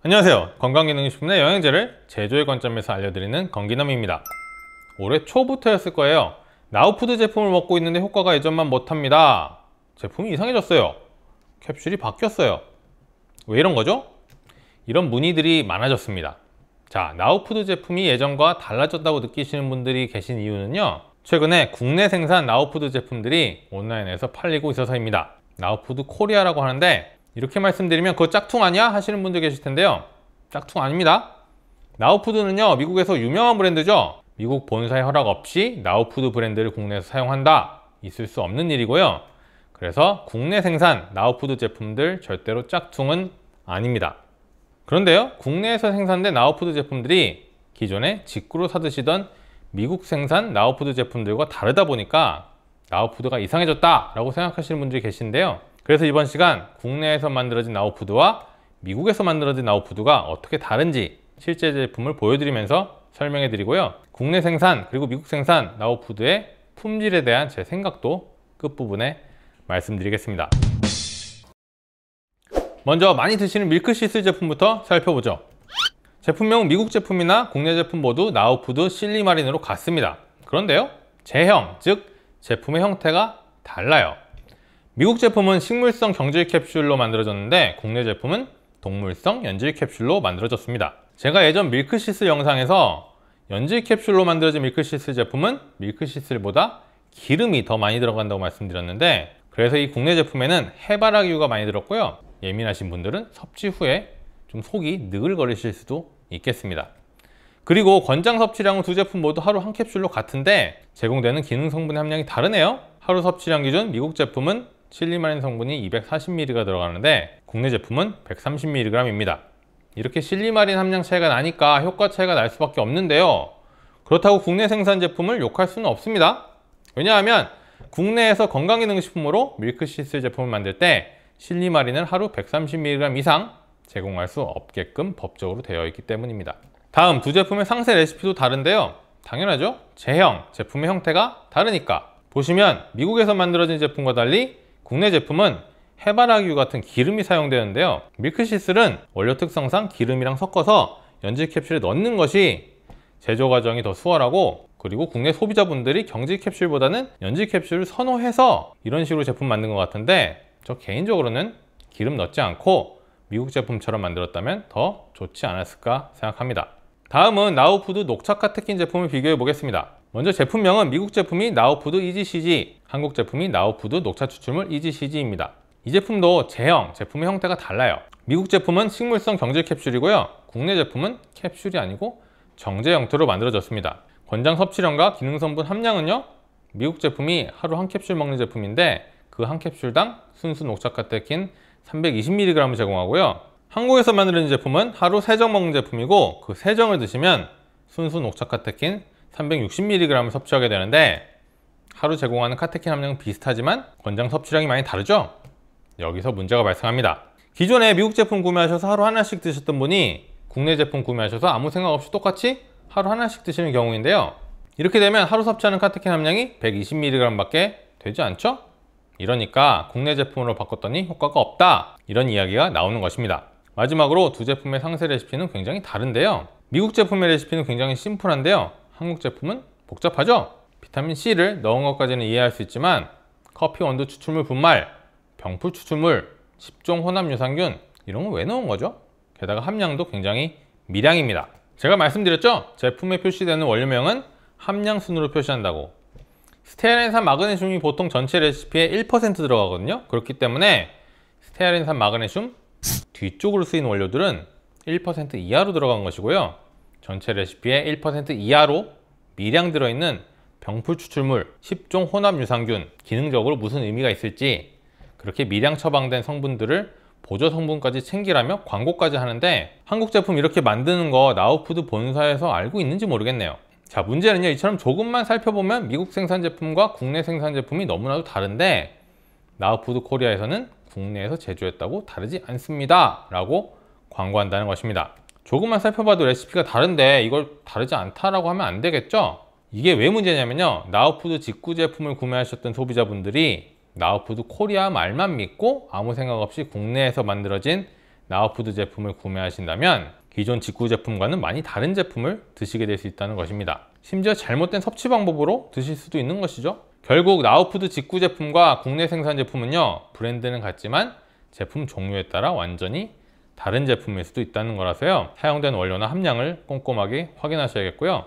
안녕하세요 건강기능식품의 영양제를 제조의 관점에서 알려드리는 건기남입니다 올해 초부터였을 거예요 나우푸드 제품을 먹고 있는데 효과가 예전만 못합니다 제품이 이상해졌어요 캡슐이 바뀌었어요 왜 이런 거죠? 이런 문의들이 많아졌습니다 자 나우푸드 제품이 예전과 달라졌다고 느끼시는 분들이 계신 이유는요 최근에 국내 생산 나우푸드 제품들이 온라인에서 팔리고 있어서입니다 나우푸드 코리아라고 하는데 이렇게 말씀드리면 그거 짝퉁 아니야? 하시는 분들 계실 텐데요. 짝퉁 아닙니다. 나우푸드는요, 미국에서 유명한 브랜드죠. 미국 본사의 허락 없이 나우푸드 브랜드를 국내에서 사용한다. 있을 수 없는 일이고요. 그래서 국내 생산 나우푸드 제품들 절대로 짝퉁은 아닙니다. 그런데요, 국내에서 생산된 나우푸드 제품들이 기존에 직구로 사드시던 미국 생산 나우푸드 제품들과 다르다 보니까 나우푸드가 이상해졌다라고 생각하시는 분들이 계신데요. 그래서 이번 시간 국내에서 만들어진 나우푸드와 미국에서 만들어진 나우푸드가 어떻게 다른지 실제 제품을 보여드리면서 설명해 드리고요. 국내 생산 그리고 미국 생산 나우푸드의 품질에 대한 제 생각도 끝부분에 말씀드리겠습니다. 먼저 많이 드시는 밀크시스 제품부터 살펴보죠. 제품명은 미국 제품이나 국내 제품 모두 나우푸드 실리마린으로 같습니다. 그런데요, 제형, 즉 제품의 형태가 달라요. 미국 제품은 식물성 경질 캡슐로 만들어졌는데 국내 제품은 동물성 연질 캡슐로 만들어졌습니다. 제가 예전 밀크시스 영상에서 연질 캡슐로 만들어진 밀크시스 제품은 밀크시스보다 기름이 더 많이 들어간다고 말씀드렸는데 그래서 이 국내 제품에는 해바라기유가 많이 들었고요 예민하신 분들은 섭취 후에 좀 속이 느글거리실 수도 있겠습니다 그리고 권장 섭취량은 두 제품 모두 하루 한 캡슐로 같은데 제공되는 기능 성분의 함량이 다르네요 하루 섭취량 기준 미국 제품은 실리마린 성분이 240mg가 들어가는데 국내 제품은 130mg입니다. 이렇게 실리마린 함량 차이가 나니까 효과 차이가 날 수밖에 없는데요. 그렇다고 국내 생산 제품을 욕할 수는 없습니다. 왜냐하면 국내에서 건강기능식품으로 밀크시스 제품을 만들 때 실리마린을 하루 130mg 이상 제공할 수 없게끔 법적으로 되어 있기 때문입니다. 다음 두 제품의 상세 레시피도 다른데요. 당연하죠. 제형, 제품의 형태가 다르니까. 보시면 미국에서 만들어진 제품과 달리 국내 제품은 해바라기유 같은 기름이 사용되는데요 밀크시슬은 원료 특성상 기름이랑 섞어서 연질 캡슐에 넣는 것이 제조 과정이 더 수월하고 그리고 국내 소비자분들이 경질 캡슐보다는 연질 캡슐을 선호해서 이런 식으로 제품 만든 것 같은데 저 개인적으로는 기름 넣지 않고 미국 제품처럼 만들었다면 더 좋지 않았을까 생각합니다 다음은 나우푸드 녹차 카테킨 제품을 비교해 보겠습니다. 먼저 제품명은 미국 제품이 나우푸드 이지시지 한국 제품이 나우푸드 녹차 추출물 이지시지입니다이 제품도 제형, 제품의 형태가 달라요. 미국 제품은 식물성 경질 캡슐이고요. 국내 제품은 캡슐이 아니고 정제 형태로 만들어졌습니다. 권장 섭취량과 기능성분 함량은요. 미국 제품이 하루 한 캡슐 먹는 제품인데 그 한 캡슐당 순수 녹차 카테킨 320mg을 제공하고요. 한국에서 만드는 제품은 하루 3정 먹는 제품이고 그 3정을 드시면 순수 녹차 카테킨 360mg을 섭취하게 되는데 하루 제공하는 카테킨 함량은 비슷하지만 권장 섭취량이 많이 다르죠? 여기서 문제가 발생합니다 기존에 미국 제품 구매하셔서 하루 하나씩 드셨던 분이 국내 제품 구매하셔서 아무 생각 없이 똑같이 하루 하나씩 드시는 경우인데요 이렇게 되면 하루 섭취하는 카테킨 함량이 120mg 밖에 되지 않죠? 이러니까 국내 제품으로 바꿨더니 효과가 없다 이런 이야기가 나오는 것입니다 마지막으로 두 제품의 상세 레시피는 굉장히 다른데요 미국 제품의 레시피는 굉장히 심플한데요 한국 제품은 복잡하죠 비타민C를 넣은 것까지는 이해할 수 있지만 커피 원두 추출물 분말, 병풀 추출물, 10종 혼합 유산균 이런 건 왜 넣은 거죠? 게다가 함량도 굉장히 미량입니다 제가 말씀드렸죠? 제품에 표시되는 원료명은 함량 순으로 표시한다고 스테아린산 마그네슘이 보통 전체 레시피의 1% 들어가거든요 그렇기 때문에 스테아린산 마그네슘 뒤쪽으로 쓰인 원료들은 1% 이하로 들어간 것이고요. 전체 레시피에 1% 이하로 미량 들어있는 병풀 추출물 10종 혼합 유산균 기능적으로 무슨 의미가 있을지 그렇게 미량 처방된 성분들을 보조 성분까지 챙기라며 광고까지 하는데 한국 제품 이렇게 만드는 거 나우푸드 본사에서 알고 있는지 모르겠네요 자 문제는요 이처럼 조금만 살펴보면 미국 생산 제품과 국내 생산 제품이 너무나도 다른데 나우푸드 코리아에서는 국내에서 제조했다고 다르지 않습니다 라고 광고한다는 것입니다 조금만 살펴봐도 레시피가 다른데 이걸 다르지 않다라고 하면 안 되겠죠 이게 왜 문제냐면요 나우푸드 직구 제품을 구매하셨던 소비자분들이 나우푸드 코리아 말만 믿고 아무 생각 없이 국내에서 만들어진 나우푸드 제품을 구매하신다면 기존 직구 제품과는 많이 다른 제품을 드시게 될 수 있다는 것입니다. 심지어 잘못된 섭취 방법으로 드실 수도 있는 것이죠. 결국 나우푸드 직구 제품과 국내 생산 제품은요. 브랜드는 같지만 제품 종류에 따라 완전히 다른 제품일 수도 있다는 거라서요. 사용된 원료나 함량을 꼼꼼하게 확인하셔야겠고요.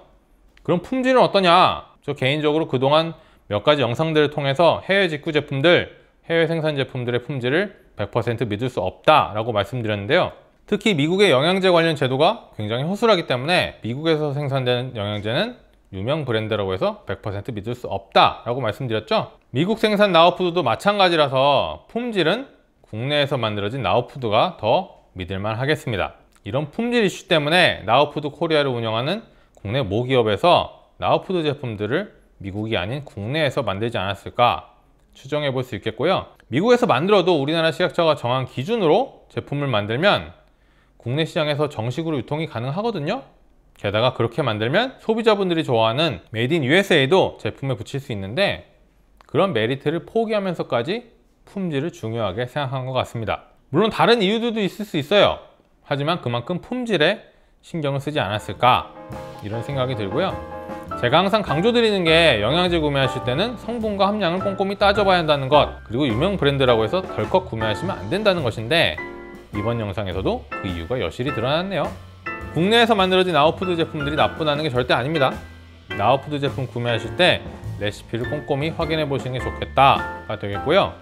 그럼 품질은 어떠냐? 저 개인적으로 그동안 몇 가지 영상들을 통해서 해외 직구 제품들, 해외 생산 제품들의 품질을 100% 믿을 수 없다라고 말씀드렸는데요. 특히 미국의 영양제 관련 제도가 굉장히 허술하기 때문에 미국에서 생산되는 영양제는 유명 브랜드라고 해서 100% 믿을 수 없다라고 말씀드렸죠. 미국 생산 나우푸드도 마찬가지라서 품질은 국내에서 만들어진 나우푸드가 더 믿을만 하겠습니다. 이런 품질 이슈 때문에 나우푸드 코리아를 운영하는 국내 모기업에서 나우푸드 제품들을 미국이 아닌 국내에서 만들지 않았을까 추정해 볼 수 있겠고요. 미국에서 만들어도 우리나라 시각처가 정한 기준으로 제품을 만들면 국내 시장에서 정식으로 유통이 가능하거든요 게다가 그렇게 만들면 소비자분들이 좋아하는 메이드 인 USA도 제품에 붙일 수 있는데 그런 메리트를 포기하면서까지 품질을 중요하게 생각한 것 같습니다 물론 다른 이유들도 있을 수 있어요 하지만 그만큼 품질에 신경을 쓰지 않았을까 이런 생각이 들고요 제가 항상 강조드리는 게 영양제 구매하실 때는 성분과 함량을 꼼꼼히 따져봐야 한다는 것 그리고 유명 브랜드라고 해서 덜컥 구매하시면 안 된다는 것인데 이번 영상에서도 그 이유가 여실히 드러났네요. 국내에서 만들어진 아웃푸드 제품들이 나쁘다는 게 절대 아닙니다. 아웃푸드 제품 구매하실 때 레시피를 꼼꼼히 확인해 보시는 게 좋겠다가 되겠고요.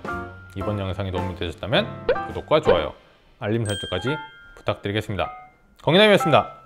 이번 영상이 도움이 되셨다면 구독과 좋아요, 알림 설정까지 부탁드리겠습니다. 건강이었습니다.